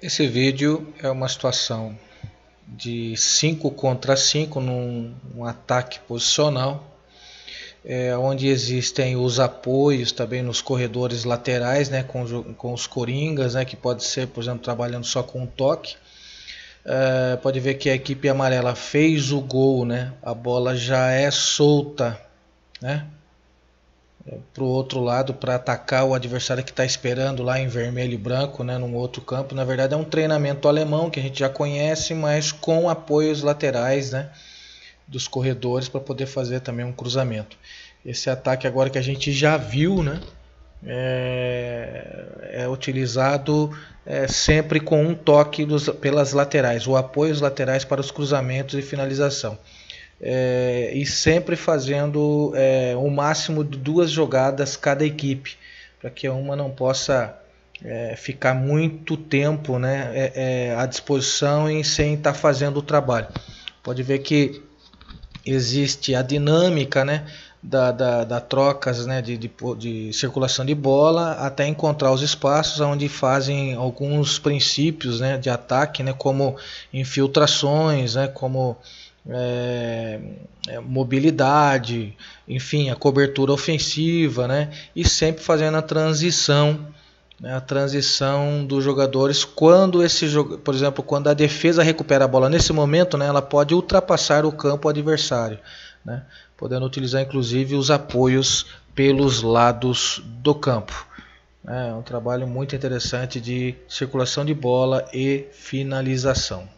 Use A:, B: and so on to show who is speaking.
A: Esse vídeo é uma situação de 5 contra 5 num um ataque posicional, é, onde existem os apoios também nos corredores laterais, né, com, os, com os coringas, né, que pode ser, por exemplo, trabalhando só com um toque. É, pode ver que a equipe amarela fez o gol, né, a bola já é solta, né, para o outro lado para atacar o adversário que está esperando lá em vermelho e branco, né, num outro campo. Na verdade, é um treinamento alemão que a gente já conhece, mas com apoios laterais né, dos corredores para poder fazer também um cruzamento. Esse ataque, agora que a gente já viu, né, é, é utilizado é, sempre com um toque dos, pelas laterais, o apoio laterais para os cruzamentos e finalização é, e sempre fazendo é, o máximo de duas jogadas cada equipe, para que uma não possa é, ficar muito tempo né, é, é, à disposição e sem estar tá fazendo o trabalho. Pode ver que existe a dinâmica né, da, da, da trocas né, de, de, de, circulação de bola até encontrar os espaços onde fazem alguns princípios né, de ataque, né, como infiltrações, né, como é, é, mobilidade, enfim, a cobertura ofensiva, né? E sempre fazendo a transição, né? a transição dos jogadores quando esse por exemplo, quando a defesa recupera a bola nesse momento, né? Ela pode ultrapassar o campo adversário, né? Podendo utilizar inclusive os apoios pelos lados do campo. É um trabalho muito interessante de circulação de bola e finalização.